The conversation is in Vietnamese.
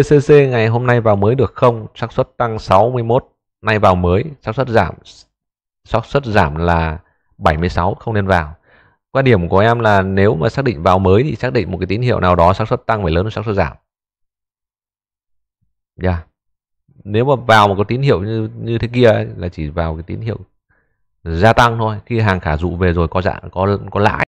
PCC ngày hôm nay vào mới được không? xác suất tăng 61, nay vào mới, xác suất giảm xác suất giảm là 76 không nên vào. Quan điểm của em là nếu mà xác định vào mới thì xác định một cái tín hiệu nào đó xác suất tăng phải lớn hơn xác suất giảm. Yeah. Dạ. Nếu mà vào một cái tín hiệu như như thế kia ấy, là chỉ vào cái tín hiệu gia tăng thôi, khi hàng khả dụ về rồi có dạng có có lãi